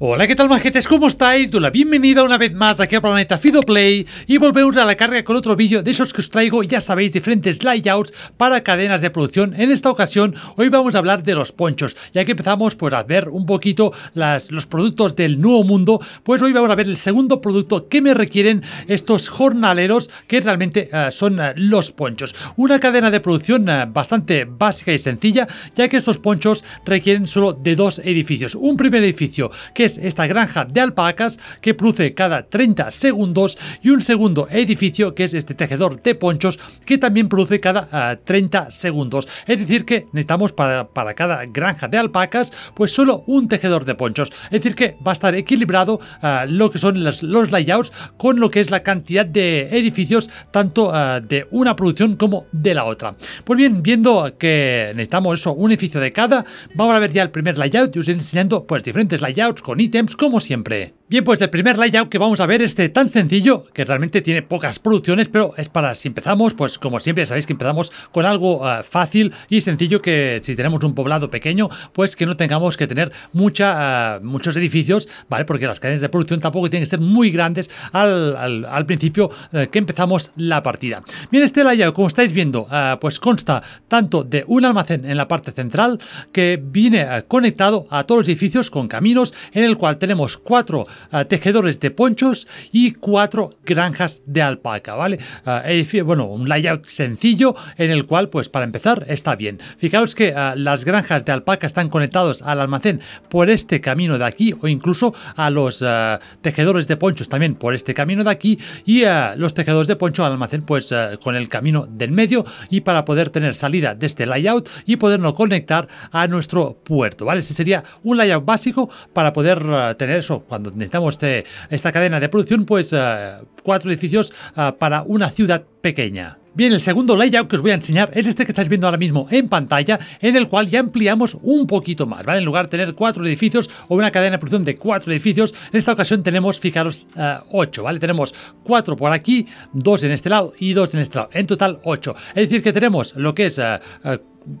Hola, ¿qué tal majetes? ¿Cómo estáis? Doy la bienvenida una vez más aquí al planeta Fidoplay y volvemos a la carga con otro vídeo de esos que os traigo, ya sabéis, diferentes layouts para cadenas de producción. En esta ocasión, hoy vamos a hablar de los ponchos, ya que empezamos pues, a ver un poquito las, los productos del nuevo mundo, pues hoy vamos a ver el segundo producto que me requieren estos jornaleros, que realmente eh, son eh, los ponchos. Una cadena de producción eh, bastante básica y sencilla, ya que estos ponchos requieren solo de dos edificios. Un primer edificio que es esta granja de alpacas que produce cada 30 segundos y un segundo edificio que es este tejedor de ponchos que también produce cada 30 ah, segundos. Es decir que necesitamos para, para, cada granja de alpacas pues solo un tejedor de ponchos. Es decir que va a estar equilibrado ah, lo que son los, layouts con lo que es la cantidad de edificios tanto ah, de una producción como de la otra. Pues bien, viendo que necesitamos eso, un edificio de cada, vamos a ver ya el primer layout y os enseñando pues diferentes layouts con con ítems como siempre. Bien, pues el primer layout que vamos a ver, este tan sencillo, que realmente tiene pocas producciones, pero es para si empezamos, pues como siempre sabéis que empezamos con algo eh, fácil y sencillo, que si tenemos un poblado pequeño, pues que no tengamos que tener mucha, eh, muchos edificios, ¿vale? Porque las cadenas de producción tampoco tienen que ser muy grandes al, principio eh, que empezamos la partida. Bien, este layout, como estáis viendo, pues consta tanto de un almacén en la parte central, que viene conectado a todos los edificios con caminos, en el cual tenemos cuatro tejedores de ponchos y cuatro granjas de alpaca, ¿vale? Eh, bueno, un layout sencillo en el cual, pues para empezar, está bien. Fijaros que ah, las granjas de alpaca están conectados al almacén por este camino de aquí o incluso a los ah, tejedores de ponchos también por este camino de aquí y a ah, los tejedores de poncho al almacén pues con el camino del medio y para poder tener salida de este layout y poderlo conectar a nuestro puerto, ¿vale? Ese sería un layout básico para poder tener eso cuando necesitamos este, esta cadena de producción, pues eh, cuatro edificios eh, para una ciudad pequeña. Bien, el segundo layout que os voy a enseñar es este que estáis viendo ahora mismo en pantalla, en el cual ya ampliamos un poquito más, ¿vale? En lugar de tener cuatro edificios o una cadena de producción de cuatro edificios, en esta ocasión tenemos, fijaros, eh, ocho, ¿vale? Tenemos cuatro por aquí, dos en este lado y dos en este lado, en total ocho. Es decir, que tenemos lo que es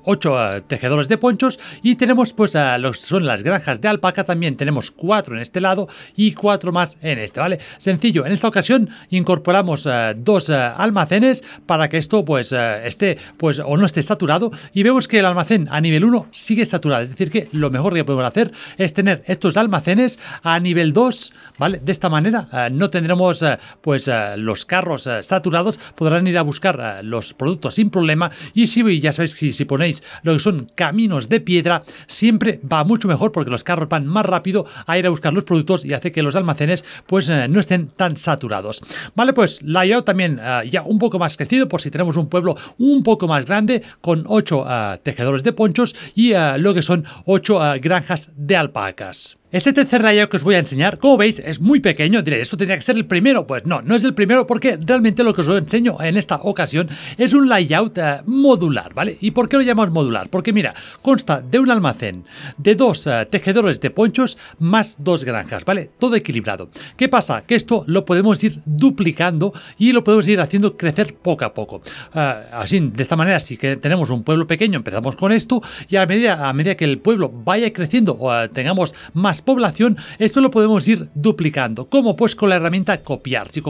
ocho eh, tejedores de ponchos y tenemos pues los son las granjas de alpaca también tenemos cuatro en este lado y cuatro más en este vale sencillo en esta ocasión incorporamos eh, dos eh, almacenes para que esto pues esté pues o no esté saturado y vemos que el almacén a nivel 1 sigue saturado es decir que lo mejor que podemos hacer es tener estos almacenes a nivel 2 vale de esta manera no tendremos pues los carros saturados podrán ir a buscar los productos sin problema y si ya sabéis si, si ponéis lo que son caminos de piedra, siempre va mucho mejor porque los carros van más rápido a ir a buscar los productos y hace que los almacenes pues eh, no estén tan saturados. Vale, pues layout también eh, ya un poco más crecido por si tenemos un pueblo un poco más grande con 8 eh, tejedores de ponchos y lo que son 8 granjas de alpacas. Este tercer layout que os voy a enseñar, como veis, es muy pequeño. Diréis, ¿esto tendría que ser el primero? Pues no, no es el primero porque realmente lo que os enseño en esta ocasión es un layout eh, modular, ¿vale? ¿Y por qué lo llamamos modular? Porque mira, consta de un almacén, de dos eh, tejedores de ponchos más dos granjas, ¿vale? Todo equilibrado. ¿Qué pasa? Que esto lo podemos ir duplicando y lo podemos ir haciendo crecer poco a poco. Eh, así, de esta manera, si tenemos un pueblo pequeño, empezamos con esto y a medida, a medida que el pueblo vaya creciendo o tengamos más población, esto lo podemos ir duplicando. ¿Cómo? Pues con la herramienta copiar. Si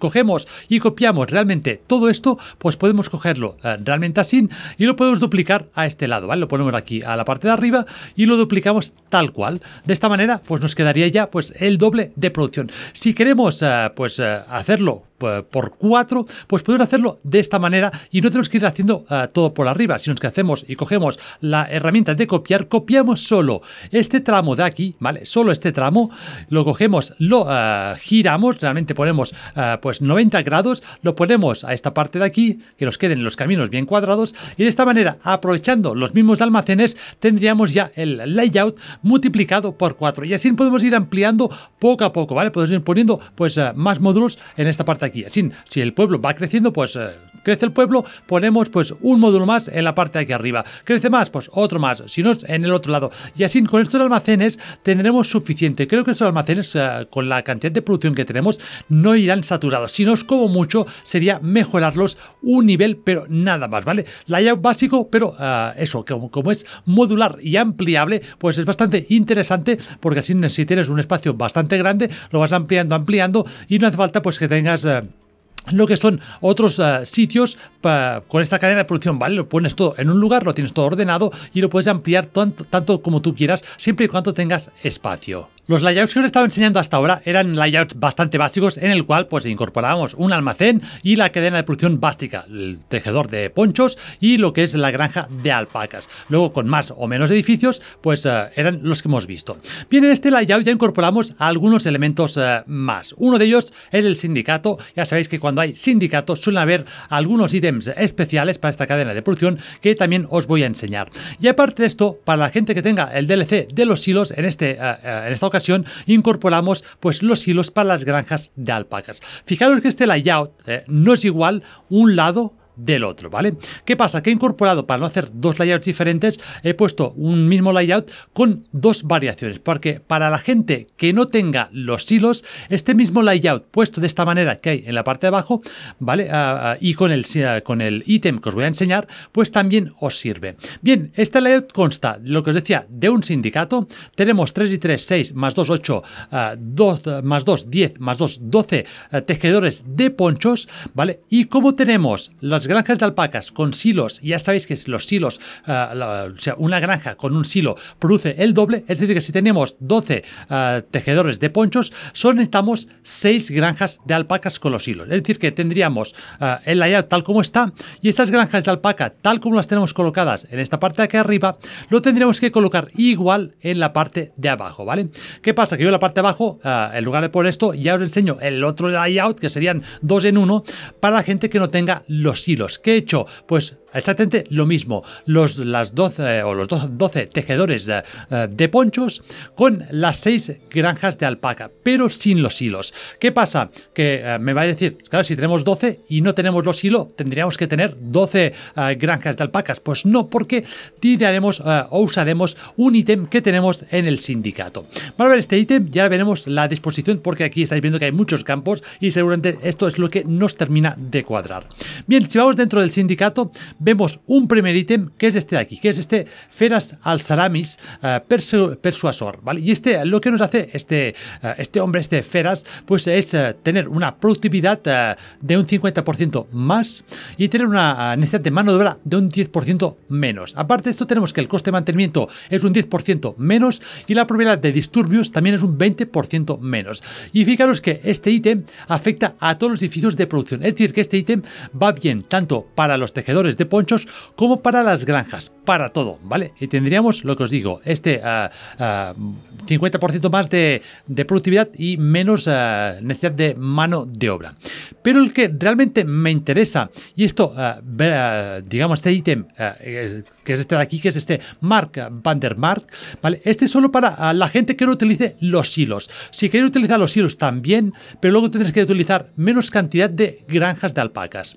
cogemos y copiamos realmente todo esto, pues podemos cogerlo eh, realmente así y lo podemos duplicar a este lado, ¿vale? Lo ponemos aquí a la parte de arriba y lo duplicamos tal cual. De esta manera, pues nos quedaría ya pues el doble de producción. Si queremos eh, pues eh, hacerlo eh, por 4, pues podemos hacerlo de esta manera y no tenemos que ir haciendo eh, todo por arriba, sino que hacemos y cogemos la herramienta de copiar, copiamos solo este tramo de aquí, ¿vale? Solo este tramo, lo cogemos, lo eh, giramos, realmente ponemos pues 90 grados, lo ponemos a esta parte de aquí, que nos queden los caminos bien cuadrados y de esta manera, aprovechando los mismos almacenes, tendríamos ya el layout multiplicado por 4 y así podemos ir ampliando poco a poco, ¿vale? Podemos ir poniendo pues más módulos en esta parte aquí. Así, si el pueblo va creciendo, pues eh, Crece el pueblo, ponemos pues un módulo más en la parte de aquí arriba. Crece más, pues otro más, si no en el otro lado. Y así con estos almacenes tendremos suficiente. Creo que esos almacenes eh, con la cantidad de producción que tenemos no irán saturados. Si es como mucho sería mejorarlos un nivel, pero nada más, ¿vale? Layout básico, pero eh, eso, como, es modular y ampliable, pues es bastante interesante porque así si tienes un espacio bastante grande, lo vas ampliando, ampliando y no hace falta pues que tengas... Eh, lo que son otros ah, sitios con esta cadena de producción, ¿vale? Lo pones todo en un lugar, lo tienes todo ordenado y lo puedes ampliar tanto, tanto como tú quieras, siempre y cuando tengas espacio. Los layouts que os he estado enseñando hasta ahora eran layouts bastante básicos en el cual pues incorporábamos un almacén y la cadena de producción básica, el tejedor de ponchos y lo que es la granja de alpacas. Luego con más o menos edificios pues eh, eran los que hemos visto. Bien, en este layout ya incorporamos algunos elementos eh, más. Uno de ellos es el sindicato. Ya sabéis que cuando hay sindicatos suelen haber algunos ítems especiales para esta cadena de producción que también os voy a enseñar. Y aparte de esto, para la gente que tenga el DLC de los hilos en, este, eh, en esta ocasión, incorporamos pues los hilos para las granjas de alpacas. Fijaros que este layout eh, no es igual un lado del otro, ¿vale? ¿Qué pasa? Que he incorporado, para no hacer dos layouts diferentes, he puesto un mismo layout con dos variaciones, porque para la gente que no tenga los hilos, este mismo layout puesto de esta manera que hay en la parte de abajo, ¿vale? Ah, ah, y con el, ah, con el ítem que os voy a enseñar, pues también os sirve. Bien, este layout consta, lo que os decía, de un sindicato, tenemos 3 y 3, 6, más 2, 8, 2, más 2, 10, más 2, 12 tejedores de ponchos, ¿vale? Y como tenemos las granjas de alpacas con silos, ya sabéis que los silos, eh, o sea, una granja con un silo produce el doble, es decir, que si tenemos 12 eh, tejedores de ponchos, solo necesitamos 6 granjas de alpacas con los silos, Es decir, que tendríamos eh, el layout tal como está y estas granjas de alpaca tal como las tenemos colocadas en esta parte de aquí arriba, lo tendríamos que colocar igual en la parte de abajo, ¿vale? ¿Qué pasa? Que yo en la parte de abajo, en lugar de por esto, ya os enseño el otro layout, que serían dos en uno, para la gente que no tenga los silos los ¿Qué he hecho? Pues Exactamente lo mismo, los, las 12, o los 12, tejedores eh, de, ponchos con las 6 granjas de alpaca, pero sin los hilos. ¿Qué pasa? Que eh, me va a decir, claro, si tenemos 12 y no tenemos los hilos, tendríamos que tener 12 eh, granjas de alpacas. Pues no, porque tiraremos o usaremos un ítem que tenemos en el sindicato. Para ver este ítem ya veremos la disposición, porque aquí estáis viendo que hay muchos campos y seguramente esto es lo que nos termina de cuadrar. Bien, si vamos dentro del sindicato, vemos un primer ítem que es este de aquí, que es este Feras al Saramis eh, Persuasor, ¿vale? Y este, lo que nos hace este, eh, este hombre, este Feras, pues es eh, tener una productividad de un 50% más y tener una necesidad de mano de obra de un 10% menos. Aparte de esto, tenemos que el coste de mantenimiento es un 10% menos y la probabilidad de disturbios también es un 20% menos. Y fijaros que este ítem afecta a todos los edificios de producción, es decir, que este ítem va bien tanto para los tejedores de ponchos como para las granjas, para todo, ¿vale? Y tendríamos, lo que os digo, este 50% ah, ah, más de, productividad y menos ah, necesidad de mano de obra. Pero el que realmente me interesa, y esto, digamos, este ítem, que es este de aquí, que es este Mark Vandermark, ¿vale? Este es solo para la gente que no utilice los hilos. Si queréis utilizar los hilos también, pero luego tendréis que utilizar menos cantidad de granjas de alpacas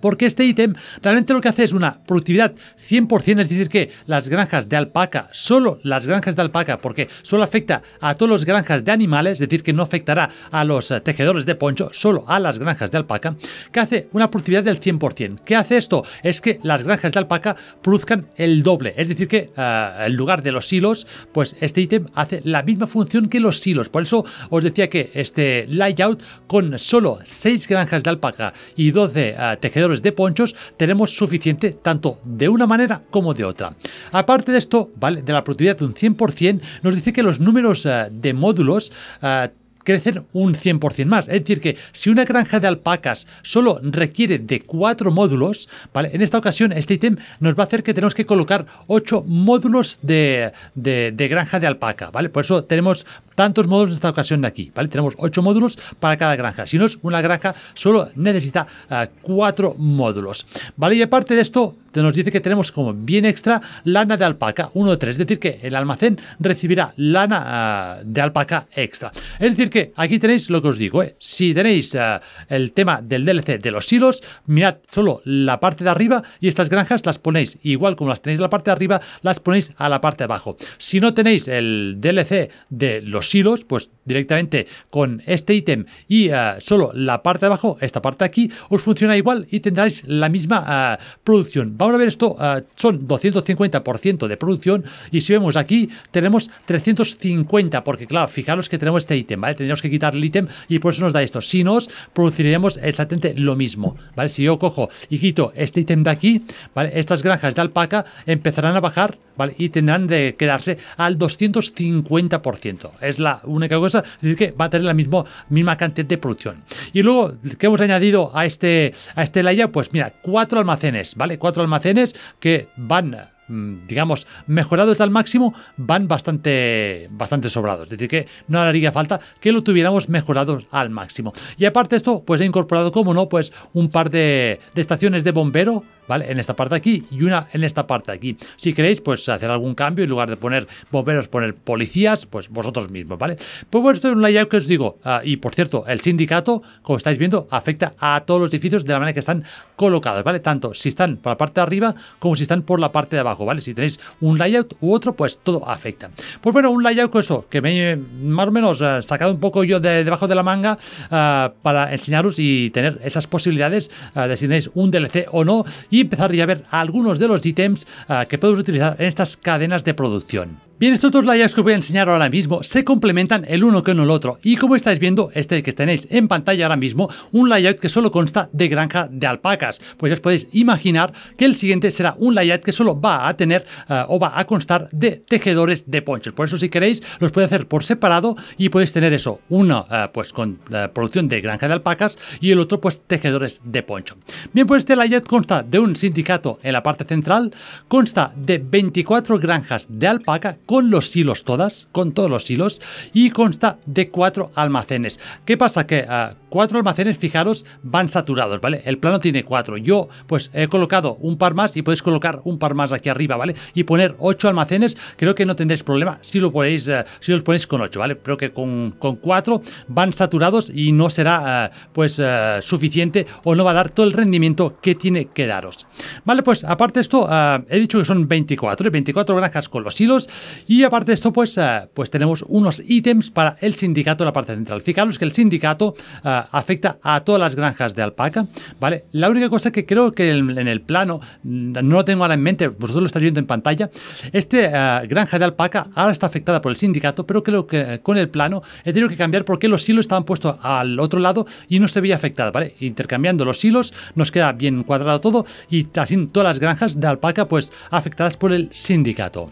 porque este ítem realmente lo que hace es una productividad 100%, es decir, que las granjas de alpaca, solo las granjas de alpaca, porque solo afecta a todas las granjas de animales, es decir, que no afectará a los eh, tejedores de poncho, solo a las granjas de alpaca, que hace una productividad del 100%. ¿Qué hace esto? Es que las granjas de alpaca produzcan el doble, es decir, que eh, en lugar de los hilos, pues este ítem hace la misma función que los hilos. Por eso os decía que este layout con solo 6 granjas de alpaca y 12 eh, tejedores de ponchos tenemos suficiente tanto de una manera como de otra. Aparte de esto, ¿vale? de la productividad de un 100%, nos dice que los números eh, de módulos eh, crecen un 100% más. Es decir, que si una granja de alpacas solo requiere de cuatro módulos, ¿vale? en esta ocasión este ítem nos va a hacer que tenemos que colocar ocho módulos de, granja de alpaca. ¿vale? Por eso tenemos tantos módulos en esta ocasión de aquí. ¿vale? Tenemos ocho módulos para cada granja. Si no es una granja, solo necesita 4 ah, cuatro módulos. ¿vale? Y aparte de esto, nos dice que tenemos como bien extra lana de alpaca, 1 de 3. Es decir, que el almacén recibirá lana ah, de alpaca extra. Es decir, que aquí tenéis lo que os digo. Eh. Si tenéis ah, el tema del DLC de los hilos, mirad solo la parte de arriba y estas granjas las ponéis igual como las tenéis en la parte de arriba, las ponéis a la parte de abajo. Si no tenéis el DLC de los hilos, pues directamente con este ítem y ah, solo la parte de abajo, esta parte aquí, os funciona igual y tendráis la misma producción Ahora a ver esto, ah, son 250% de producción y si vemos aquí tenemos 350, porque claro, fijaros que tenemos este ítem, ¿vale? tenemos que quitar el ítem y por eso nos da esto. Si nos produciríamos exactamente lo mismo, ¿vale? Si yo cojo y quito este ítem de aquí, ¿vale? Estas granjas de alpaca empezarán a bajar, ¿vale? Y tendrán de quedarse al 250%. Es la única cosa, es decir, que va a tener la mismo, misma cantidad de producción. Y luego, que hemos añadido a este, a este layout? Pues mira, cuatro almacenes, ¿vale? Cuatro almacenes almacenes que van mm, digamos, mejorados al máximo, van bastante, bastante sobrados. Es decir, que no haría falta que lo tuviéramos mejorados al máximo. Y aparte de esto, pues he incorporado, como no, pues un par de estaciones de bombero ¿vale? En esta parte aquí y una en esta parte aquí. Si queréis, pues hacer algún cambio, en lugar de poner bomberos, poner policías, pues vosotros mismos, ¿vale? Pues bueno, esto es un layout que os digo. Ah, y por cierto, el sindicato, como estáis viendo, afecta a todos los edificios de la manera que están colocados, ¿vale? Tanto si están por la parte de arriba como si están por la parte de abajo, ¿vale? Si tenéis un layout u otro, pues todo afecta. Pues bueno, un layout eso, que me más o menos ah, sacado un poco yo de debajo de la manga ah, para enseñaros y tener esas posibilidades de si tenéis un DLC o no empezar ya a ver algunos de los ítems eh, que podemos utilizar en estas cadenas de producción. Bien, estos dos layouts que os voy a enseñar ahora mismo se complementan el uno con el otro y como estáis viendo, este que tenéis en pantalla ahora mismo, un layout que solo consta de granja de alpacas, pues ya os podéis imaginar que el siguiente será un layout que solo va a tener eh, o va a constar de tejedores de ponchos, por eso si queréis los podéis hacer por separado y podéis tener eso, uno eh, pues con eh, producción de granja de alpacas y el otro pues tejedores de poncho. Bien, pues este layout consta de un sindicato en la parte central, consta de 24 granjas de alpaca con los hilos todas, con todos los hilos, y consta de cuatro almacenes. ¿Qué pasa? Que ah, cuatro almacenes, fijaros, van saturados, ¿vale? El plano tiene cuatro. Yo, pues, he colocado un par más y podéis colocar un par más aquí arriba, ¿vale? Y poner ocho almacenes, creo que no tendréis problema si lo eh, si los ponéis con ocho, ¿vale? Creo que con, cuatro van saturados y no será, eh, pues, eh, suficiente o no va a dar todo el rendimiento que tiene que daros. Vale, pues, aparte de esto, ah, he dicho que son 24, 24 granjas con los hilos y aparte de esto, pues, eh, pues tenemos unos ítems para el sindicato en la parte central. Fijaros que el sindicato eh, afecta a todas las granjas de alpaca, ¿vale? La única cosa que creo que en, el plano, mm, no lo tengo ahora en mente, vosotros lo estáis viendo en pantalla, esta eh, granja de alpaca ahora está afectada por el sindicato, pero creo que con el plano he tenido que cambiar porque los hilos estaban puestos al otro lado y no se veía afectada, ¿vale? Intercambiando los hilos nos queda bien cuadrado todo y así todas las granjas de alpaca pues afectadas por el sindicato.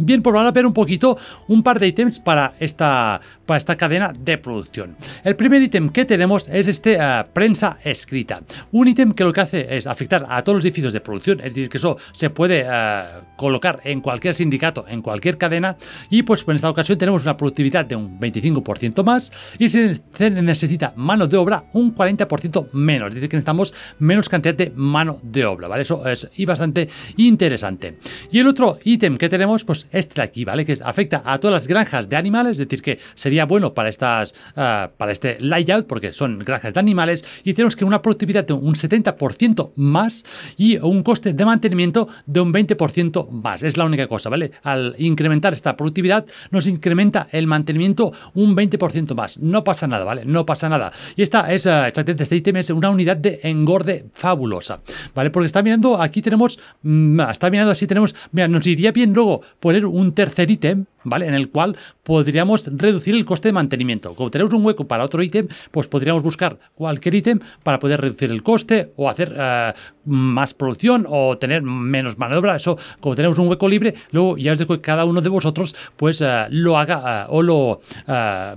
Bien, por van a ver un poquito, un par de ítems para esta, para esta cadena de producción. El primer ítem que tenemos es este eh, prensa escrita. Un ítem que lo que hace es afectar a todos los edificios de producción, es decir, que eso se puede eh, colocar en cualquier sindicato, en cualquier cadena, y pues en esta ocasión tenemos una productividad de un 25% más y se necesita mano de obra un 40% menos, es decir, que necesitamos menos cantidad de mano de obra, ¿vale? Eso es y bastante interesante. Y el otro ítem que tenemos, pues este de aquí, ¿vale? Que afecta a todas las granjas de animales, es decir, que sería bueno para, estas, ah, para este layout, porque son granjas de animales, y tenemos que una productividad de un 70% más y un coste de mantenimiento de un 20% más. Es la única cosa, ¿vale? Al incrementar esta productividad, nos incrementa el mantenimiento un 20% más. No pasa nada, ¿vale? No pasa nada. Y esta es, ah, exactamente, este ítem es una unidad de engorde fabulosa, ¿vale? Porque está mirando, aquí tenemos, mm, ah, está mirando así, tenemos, mira, nos iría bien luego poner un tercer ítem, ¿vale? En el cual podríamos reducir el coste de mantenimiento. Como tenemos un hueco para otro ítem, pues podríamos buscar cualquier ítem para poder reducir el coste o hacer eh, más producción o tener menos maniobra. Eso, como tenemos un hueco libre, luego ya os dejo que cada uno de vosotros pues eh, lo haga eh, o lo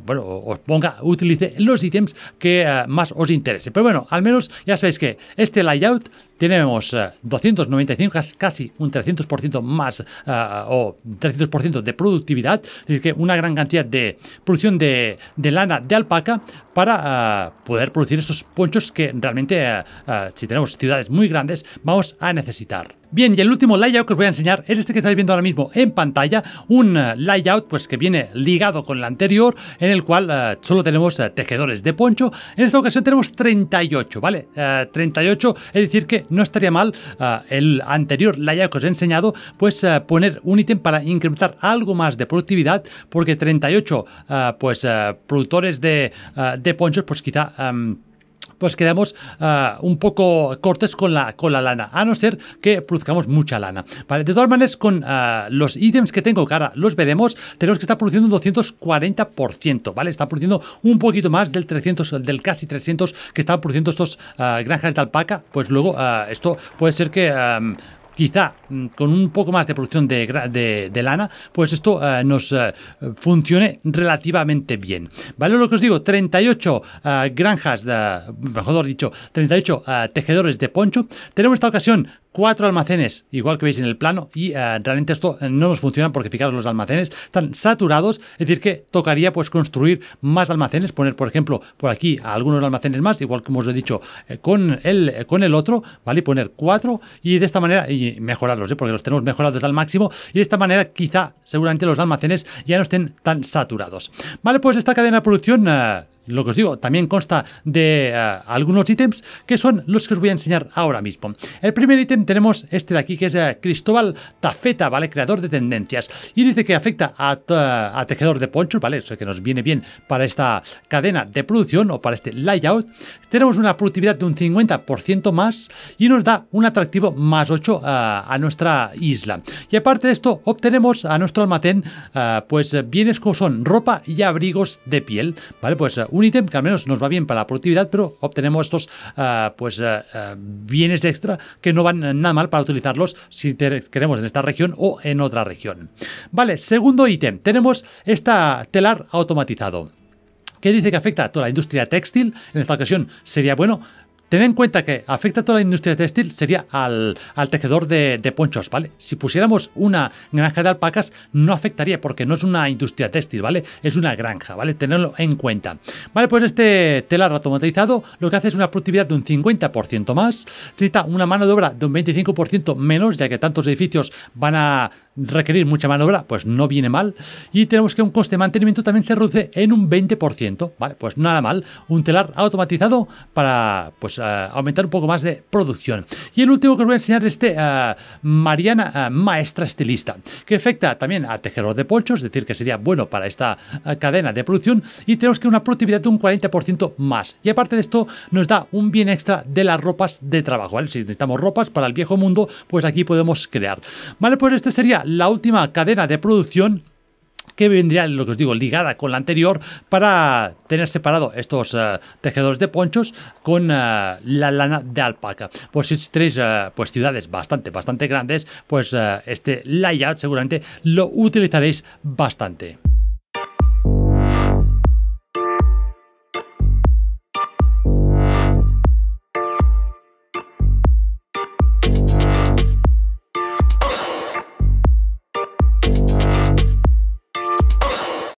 bueno, os ponga, utilice los ítems que más os interese. Pero bueno, al menos ya sabéis que este layout tenemos 295, casi un 300% más o 300% de productividad, es decir que una gran cantidad de producción de, lana de alpaca para ah, poder producir esos ponchos que realmente, ah, ah, si tenemos ciudades muy grandes, vamos a necesitar. Bien, y el último layout que os voy a enseñar es este que estáis viendo ahora mismo en pantalla, un eh, layout pues que viene ligado con el anterior, en el cual eh, solo tenemos eh, tejedores de poncho, en esta ocasión tenemos 38, ¿vale? 38, es decir que no estaría mal el anterior layout que os he enseñado, pues poner un ítem para incrementar algo más de productividad, porque 38 pues productores de, ponchos pues quizá... Em, pues quedamos ah, un poco cortes con la, con lana, a no ser que produzcamos mucha lana. ¿vale? De todas maneras, con ah, los ítems que tengo, que ahora los veremos, tenemos que estar produciendo un 240%, ¿vale? Está produciendo un poquito más del 300, del casi 300 que están produciendo estos ah, granjas de alpaca, pues luego esto puede ser que quizá mm, con un poco más de producción de, lana, pues esto eh, nos eh, funcione relativamente bien. ¿Vale? Lo que os digo, 38 eh, granjas, mejor dicho, 38 tejedores de poncho. Tenemos esta ocasión cuatro almacenes, igual que veis en el plano, y eh, realmente esto eh, no nos funciona porque fijaros, los almacenes están saturados, es decir que tocaría pues construir más almacenes, poner por ejemplo por aquí algunos almacenes más, igual como os he dicho, eh, con, el, con el otro, ¿vale? poner cuatro y de esta manera, y mejorarlos, ¿eh? porque los tenemos mejorados al máximo, y de esta manera quizá seguramente los almacenes ya no estén tan saturados. Vale, pues esta cadena de producción... Lo que os digo, también consta de eh, algunos ítems que son los que os voy a enseñar ahora mismo. El primer ítem tenemos este de aquí, que es eh, Cristóbal Tafeta, ¿vale? Creador de tendencias. Y dice que afecta a, eh, a tejedor de ponchos, ¿vale? Eso que nos viene bien para esta cadena de producción o para este layout. Tenemos una productividad de un 50% más y nos da un atractivo más 8 a nuestra isla. Y aparte de esto, obtenemos a nuestro almacén, pues bienes como son ropa y abrigos de piel, ¿vale? Pues un ítem que al menos nos va bien para la productividad, pero obtenemos estos ah, pues, ah, ah, bienes extra que no van nada mal para utilizarlos si queremos en esta región o en otra región. Vale, segundo ítem, tenemos esta telar automatizado que dice que afecta a toda la industria textil. En esta ocasión sería bueno Tened en cuenta que afecta a toda la industria textil, sería al, tejedor de, ponchos, ¿vale? Si pusiéramos una granja de alpacas, no afectaría porque no es una industria textil, ¿vale? Es una granja, ¿vale? Tenerlo en cuenta. Vale, pues este telar automatizado lo que hace es una productividad de un 50% más, necesita una mano de obra de un 25% menos, ya que tantos edificios van a requerir mucha maniobra, pues no viene mal. Y tenemos que un coste de mantenimiento también se reduce en un 20%. Vale, pues nada mal. Un telar automatizado para pues, eh, aumentar un poco más de producción. Y el último que os voy a enseñar es este Mariana eh, Maestra Estilista, que afecta también a tejeros de polchos, es decir, que sería bueno para esta cadena de producción. Y tenemos que una productividad de un 40% más. Y aparte de esto, nos da un bien extra de las ropas de trabajo. Si necesitamos ropas para el viejo mundo, pues aquí podemos crear. Vale, pues este sería la última cadena de producción que vendría, lo que os digo, ligada con la anterior para tener separado estos eh, tejedores de ponchos con eh, la lana de alpaca. Por pues si tenéis eh, pues, ciudades bastante, bastante grandes, pues este layout seguramente lo utilizaréis bastante.